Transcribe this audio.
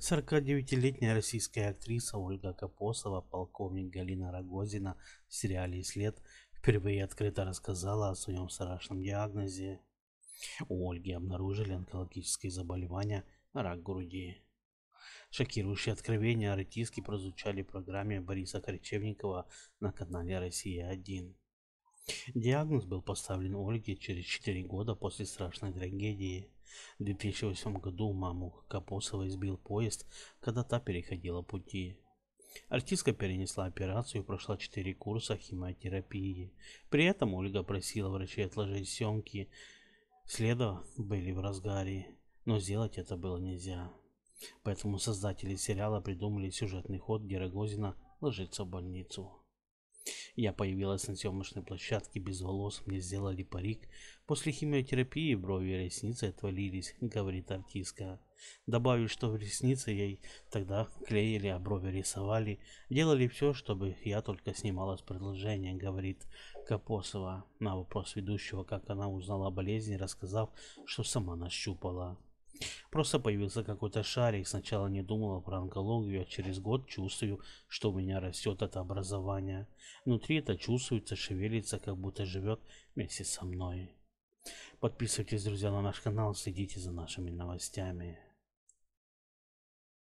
49-летняя российская актриса Ольга Капосова, полковник Галина Рогозина в сериале «След» впервые открыто рассказала о своем страшном диагнозе. У Ольги обнаружили онкологические заболевания рак груди. Шокирующие откровения артистки прозвучали в программе Бориса Корчевникова на канале «Россия-1». Диагноз был поставлен Ольге через 4 года после страшной трагедии – в 2008 году маму Капосова избил поезд, когда та переходила пути. Артистка перенесла операцию и прошла 4 курса химиотерапии. При этом Ольга просила врачей отложить съемки. Следа были в разгаре, но сделать это было нельзя. Поэтому создатели сериала придумали сюжетный ход, где Рогозина ложится в больницу. Я появилась на съемочной площадке без волос, мне сделали парик. После химиотерапии брови и ресницы отвалились, говорит артистка. Добавлю, что в ресницы ей тогда клеили, а брови рисовали. Делали все, чтобы я только снимала с предложения, говорит Капосова. На вопрос ведущего, как она узнала о болезни, рассказав, что сама нащупала. Просто появился какой-то шарик. Сначала не думала про онкологию, а через год чувствую, что у меня растет это образование. Внутри это чувствуется, шевелится, как будто живет вместе со мной. Подписывайтесь, друзья, на наш канал, следите за нашими новостями.